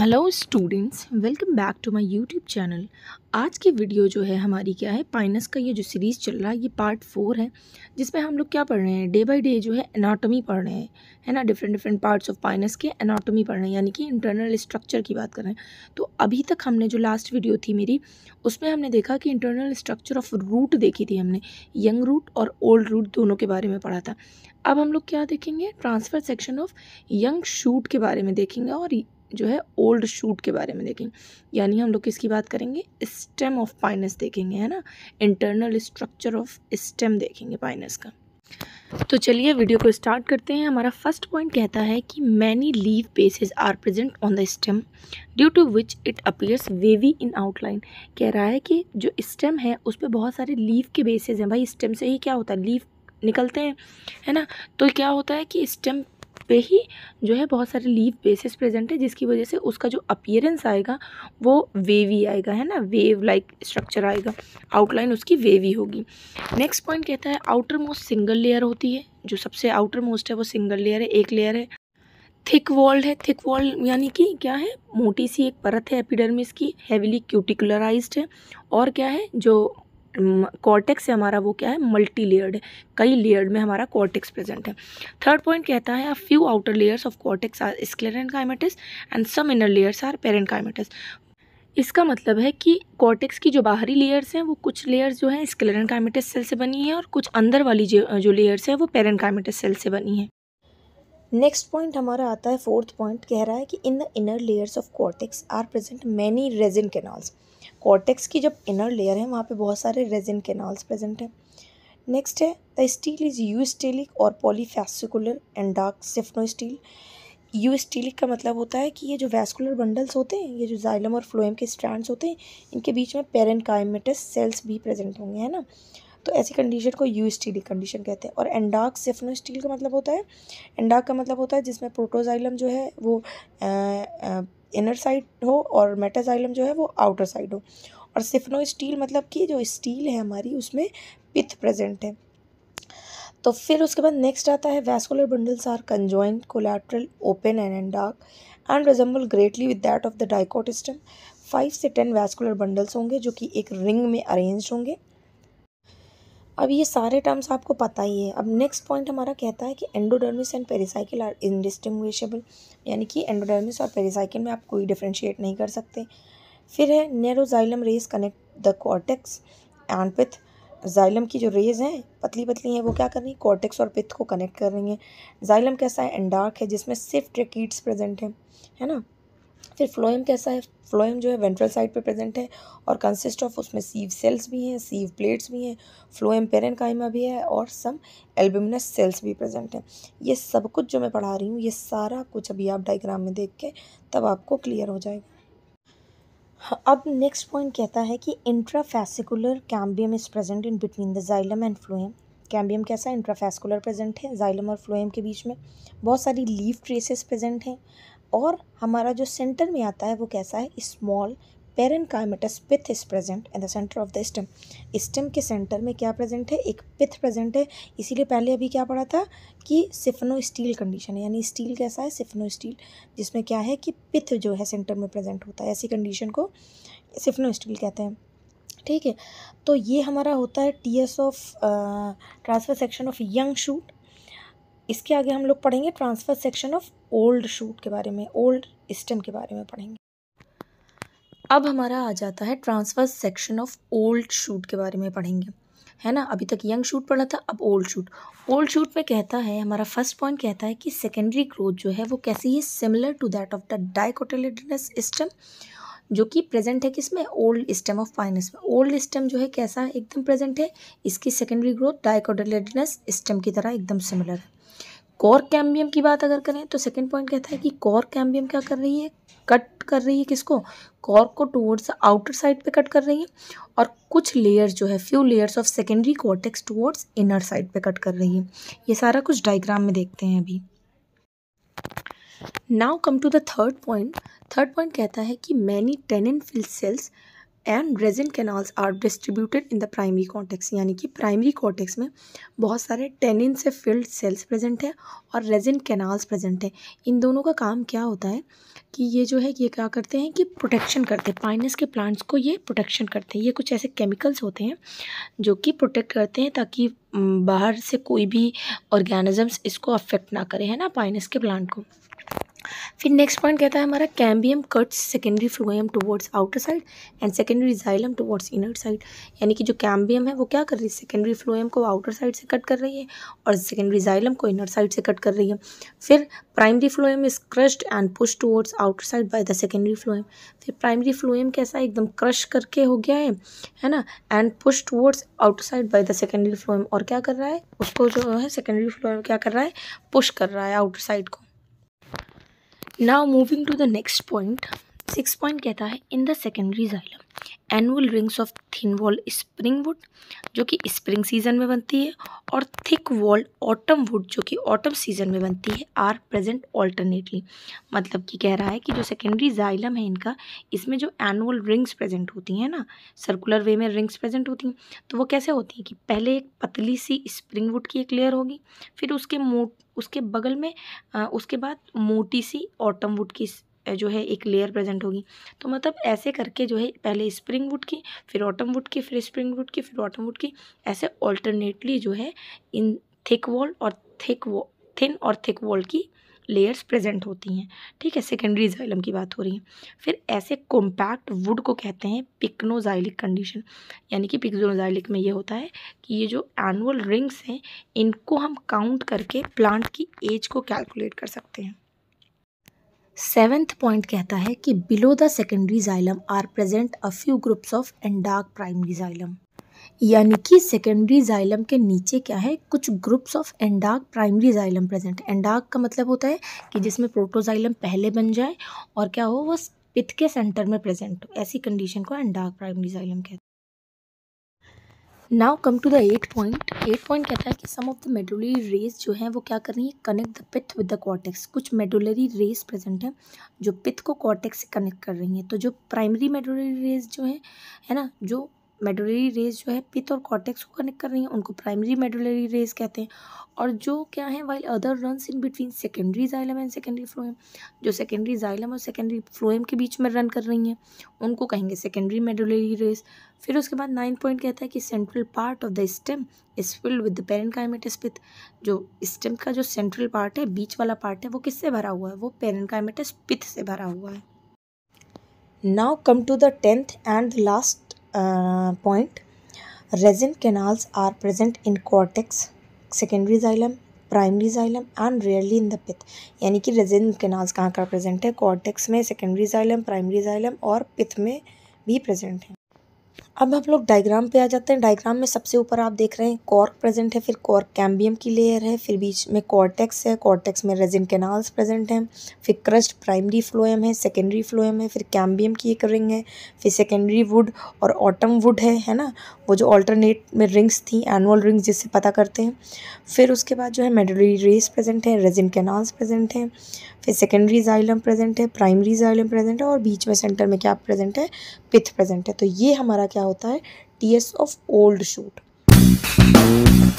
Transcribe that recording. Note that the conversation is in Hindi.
hello students welcome back to my YouTube channel आज की वीडियो जो है हमारी क्या है पाइनस का ये जो सीरीज़ चल रहा है ये पार्ट फोर है जिसमें हम लोग क्या पढ़ रहे हैं डे बाय डे जो है एनाटॉमी पढ़ रहे हैं है ना different different parts of Pinus के एनाटॉमी पढ़ रहे हैं यानी कि इंटरनल स्ट्रक्चर की बात कर रहे हैं तो अभी तक हमने जो लास्ट वीडियो थी मेरी उसमें हमने देखा कि इंटरनल स्ट्रक्चर ऑफ रूट देखी थी हमने यंग रूट और ओल्ड रूट दोनों के बारे में पढ़ा था अब हम लोग क्या देखेंगे transverse section of young shoot के बारे में देखेंगे और जो है ओल्ड शूट के बारे में देखेंगे यानी हम लोग किसकी बात करेंगे स्टेम ऑफ पाइनस देखेंगे है ना इंटरनल स्ट्रक्चर ऑफ स्टेम देखेंगे पाइनस का तो चलिए वीडियो को स्टार्ट करते हैं हमारा फर्स्ट पॉइंट कहता है कि many leaf bases are present on the stem due to which it appears wavy in outline कह रहा है कि जो स्टेम है उस पर बहुत सारे लीव के बेसिस हैं भाई स्टेम से ही क्या होता है लीव निकलते हैं है ना तो क्या होता है कि स्टेम पे ही जो है बहुत सारे लीव बेसिस प्रेजेंट है जिसकी वजह से उसका जो अपियरेंस आएगा वो वेवी आएगा है ना वेव लाइक स्ट्रक्चर आएगा आउटलाइन उसकी वेवी होगी नेक्स्ट पॉइंट कहता है आउटर मोस्ट सिंगल लेयर होती है जो सबसे आउटर मोस्ट है वो सिंगल लेयर है एक लेयर है थिक वॉल्ड है थिक वॉल्ड यानी कि क्या है मोटी सी एक परत है एपिडर्मिस की हैविली क्यूटिकुलराइज्ड है और क्या है जो कॉर्टेक्स है हमारा वो क्या है मल्टी लेयर्ड है कई लेयर्ड में हमारा कॉर्टेक्स प्रेजेंट है थर्ड पॉइंट कहता है a few outer layers of cortex are sclerenchymatous and some inner layers are parenchymatous इसका मतलब है कि कॉर्टेक्स की जो बाहरी लेयर्स हैं वो कुछ लेयर्स जो हैं स्क्लेरन काइमेटिस सेल से बनी है और कुछ अंदर वाली जो लेयर्स हैं वो पेरेंट काइमेटिस सेल से बनी है नेक्स्ट पॉइंट हमारा आता है फोर्थ पॉइंट कह रहा है कि in the inner layers of cortex are present many resin canals cortex की जब इनर लेयर है वहाँ पे बहुत सारे रेजिन केनाल्स प्रेजेंट हैं नेक्स्ट है the stele is eustelic और polyfascicular endarch siphonostele eustelic का मतलब होता है कि ये जो वैस्कुलर बंडल्स होते हैं ये जो जाइलम और फ्लोएम के स्ट्रैंड्स होते हैं इनके बीच में पेरन सेल्स भी प्रेजेंट होंगे है ना तो ऐसी कंडीशन को यू स्टीलिक कंडीशन कहते हैं और एंडार्क सिफनो स्टील का मतलब होता है एंडार्क का मतलब होता है जिसमें प्रोटोजाइलम जो है वो आ, आ, इनर साइड हो और मेटाजाइलम जो है वो आउटर साइड हो और सिफनो स्टील मतलब कि जो स्टील है हमारी उसमें पिथ प्रेजेंट है तो फिर उसके बाद नेक्स्ट आता है vascular bundles are conjoint collateral open and endarch and resemble greatly with that of the dicot stem five से टेन वैस्कुलर बंडल्स होंगे जो कि एक रिंग में अरेंज होंगे अब ये सारे टर्म्स आपको पता ही है अब नेक्स्ट पॉइंट हमारा कहता है कि endodermis and pericycle are indistinguishable यानी कि एंडोडर्मिस और पेरिसाइकिल में आप कोई डिफ्रेंशिएट नहीं कर सकते फिर है narrow xylem rays connect the cortex and pith xylem की जो रेज हैं पतली पतली हैं वो क्या कर रही हैं कॉर्टेक्स और पिथ को कनेक्ट कर रही हैं जाइलम कैसा है एंडार्क है जिसमें सिर्फ ट्रिकीट्स प्रेजेंट हैं है ना फिर फ्लोएम कैसा है फ्लोएम जो है वेंट्रल साइड पे प्रेजेंट है और कंसिस्ट ऑफ उसमें सीव सेल्स भी हैं सीव प्लेट्स भी हैं फ्लोएम कायमा भी है और सम एल्बमिनस सेल्स भी प्रेजेंट हैं ये सब कुछ जो मैं पढ़ा रही हूँ ये सारा कुछ अभी आप डाइग्राम में देख के तब आपको क्लियर हो जाएगा हाँ, अब नेक्स्ट पॉइंट कहता है कि intrafascicular cambium is present in between the xylem and phloem cambium कैसा इंट्राफेस्कुलर प्रेजेंट है जाइलम और फ्लोएम के बीच में बहुत सारी लीफ ट्रेसेस प्रेजेंट हैं और हमारा जो सेंटर में आता है वो कैसा है स्मॉल कामेटस pith is present in the centre of the stem stem के सेंटर में क्या प्रेजेंट है एक पिथ प्रेजेंट है इसीलिए पहले अभी क्या पढ़ा था कि सिफनो स्टील कंडीशन है यानी स्टील कैसा है सिफनो स्टील जिसमें क्या है कि पिथ जो है सेंटर में प्रेजेंट होता है ऐसी कंडीशन को सिफनो स्टील कहते हैं ठीक है तो ये हमारा होता है T S of transverse section of young shoot इसके आगे हम लोग पढ़ेंगे transverse section of old shoot के बारे में ओल्ड स्टेम के बारे में पढ़ेंगे अब हमारा आ जाता है transverse section of old shoot के बारे में पढ़ेंगे है ना अभी तक यंग शूट पढ़ा था अब ओल्ड शूट ओल्ड शूट में कहता है हमारा फर्स्ट पॉइंट कहता है कि सेकेंडरी ग्रोथ जो है वो कैसी है similar to that of the dicotyledonous stem जो कि प्रेजेंट है किसमें ओल्ड स्टेम ऑफ पाइनस में ओल्ड स्टेम जो है कैसा एकदम प्रेजेंट है इसकी सेकेंडरी ग्रोथ डाइकोडेलेडनस स्टेम की तरह एकदम सिमिलर है कॉर कैम्बियम की बात अगर करें तो सेकंड पॉइंट कहता है कि कॉर कैम्बियम क्या कर रही है कट कर रही है किसको कॉर्क को टुवर्ड्स आउटर साइड पे कट कर रही है और कुछ लेयर्स जो है few layers of secondary cortex towards inner side पे कट कर रही है ये सारा कुछ डायग्राम में देखते हैं अभी now come to the third point third point कहता है कि many tannin filled cells and resin canals are distributed in the primary cortex यानी कि प्राइमरी कॉन्टेक्स में बहुत सारे टेनिन से फिल्ड सेल्स प्रेजेंट हैं और रेजिन कैनाल्स प्रेजेंट हैं इन दोनों का काम क्या होता है कि ये जो है ये क्या करते हैं कि प्रोटेक्शन करते हैं पाइनस के प्लांट्स को ये प्रोटेक्शन करते हैं ये कुछ ऐसे केमिकल्स होते हैं जो कि प्रोटेक्ट करते हैं ताकि बाहर से कोई भी ऑर्गेनिजम्स इसको अफेक्ट ना करें है ना पाइनस के प्लांट को फिर नेक्स्ट पॉइंट कहता है हमारा cambium cuts secondary phloem towards outer side and secondary xylem towards inner side यानी कि जो कैम्बियम है वो क्या कर रही है सेकेंडरी फ्लोएम को आउटर साइड से कट कर रही है और सेकेंडरी जाइलम को इनर साइड से कट कर रही है फिर primary phloem is crushed and push towards outer side by the secondary phloem फिर प्राइमरी फ्लोएम कैसा एकदम क्रश करके हो गया है है ना and push towards outer side by the secondary phloem और क्या कर रहा है उसको जो है सेकेंडरी फ्लोएम क्या कर रहा है पुश कर रहा है आउटर साइड को now moving to the next point six point कहता है in the secondary xylem annual rings of thin wall spring wood जो कि स्प्रिंग सीजन में बनती है और थिक वॉल ऑटम वुड जो कि ऑटम सीजन में बनती है आर प्रेजेंट ऑल्टरनेटली मतलब कि कह रहा है कि जो सेकेंडरी जाइलम है इनका इसमें जो एनुअल रिंग्स प्रेजेंट होती हैं ना सर्कुलर वे में रिंग्स प्रेजेंट होती हैं तो वो कैसे होती हैं कि पहले एक पतली सी स्प्रिंग वुड की एक लेयर होगी फिर उसके मोट उसके बगल में आ, उसके बाद मोटी सी ऑटम वुड की जो है एक लेयर प्रेजेंट होगी तो मतलब ऐसे करके जो है पहले स्प्रिंग वुड की फिर ऑटम वुड की फिर स्प्रिंग वुड की फिर ऑटम वुड की ऐसे ऑल्टरनेटली जो है इन थिक वॉल और थिक थिन और थिक वॉल की लेयर्स प्रेजेंट होती हैं ठीक है सेकेंडरी जाइलम की बात हो रही है फिर ऐसे कॉम्पैक्ट वुड को कहते हैं पिक्नोजाइलिक कंडीशन यानी कि पिक्नोजाइलिक में ये होता है कि ये जो एनुअल रिंग्स हैं इनको हम काउंट करके प्लांट की एज को कैलकुलेट कर सकते हैं सेवेंथ पॉइंट कहता है कि below the secondary xylem are present a few groups of endarch primary xylem यानी कि सेकेंडरी जाइलम के नीचे क्या है कुछ groups of endarch primary xylem present endarch का मतलब होता है कि जिसमें प्रोटोजाइलम पहले बन जाए और क्या हो वो पिथ के सेंटर में प्रेजेंट हो ऐसी कंडीशन को एंडार्क प्राइमरी जाइलम कहते हैं now come to the eight point eight point कहता है कि some of the medullary rays जो है वो क्या कर रही है connect the pith with the cortex कुछ मेडुलरी रेस प्रेजेंट है जो पिथ को कॉर्टेक्स से कनेक्ट कर रही हैं तो जो प्राइमरी मेडुलरी रेस जो है है ना जो मेडुलरी रेज जो है पित और कॉर्टेक्स को कनेक्ट कर रही हैं उनको प्राइमरी मेडुलरी रेज कहते हैं और जो क्या है while other runs in between secondary xylem and secondary phloem जो सेकेंडरी जाइलम और सेकेंडरी फ्लोएम के बीच में रन कर रही हैं उनको कहेंगे सेकेंडरी मेडुलरी रेज फिर उसके बाद नाइन पॉइंट कहता है कि central part of the stem is filled with the parenchymatous pith जो स्टेम का जो सेंट्रल पार्ट है बीच वाला पार्ट है वो किससे भरा हुआ है वो पेरेंट पेरेंकाइमेटस पिथ से भरा हुआ है now come to the tenth and last point resin canals are present in cortex secondary xylem primary xylem and rarely in the pith यानी कि रेजिन केनाल्स कहाँ कहाँ प्रेजेंट है कॉर्टेक्स में सेकेंडरी जाइलम प्राइमरी जाइलम और पिथ में भी प्रेजेंट है अब हम लोग डायग्राम पे आ जाते हैं डायग्राम में सबसे ऊपर आप देख रहे हैं कॉर्क प्रेजेंट है फिर कॉर्क कैम्बियम की लेयर है फिर बीच में कॉर्टेक्स है कॉर्टेक्स में रेजिन कैनाल्स प्रेजेंट हैं फिर क्रस्ट प्राइमरी फ्लोएम है सेकेंडरी फ्लोएम है फिर कैम्बियम की एक रिंग है फिर सेकेंडरी वुड और ऑटम वुड है है ना वो जो ऑल्टरनेट में रिंग्स थी एनुअल रिंग्स जिससे पता करते हैं फिर उसके बाद जो है मेडलरी रेस प्रेजेंट है रेजिन कैनाल्स प्रेजेंट हैं फिर सेकेंडरी जाइलम प्रेजेंट है प्राइमरी जाइलम प्रेजेंट है और बीच में सेंटर में क्या प्रेजेंट है पिथ प्रेजेंट है तो ये हमारा क्या होता है T S of old shoot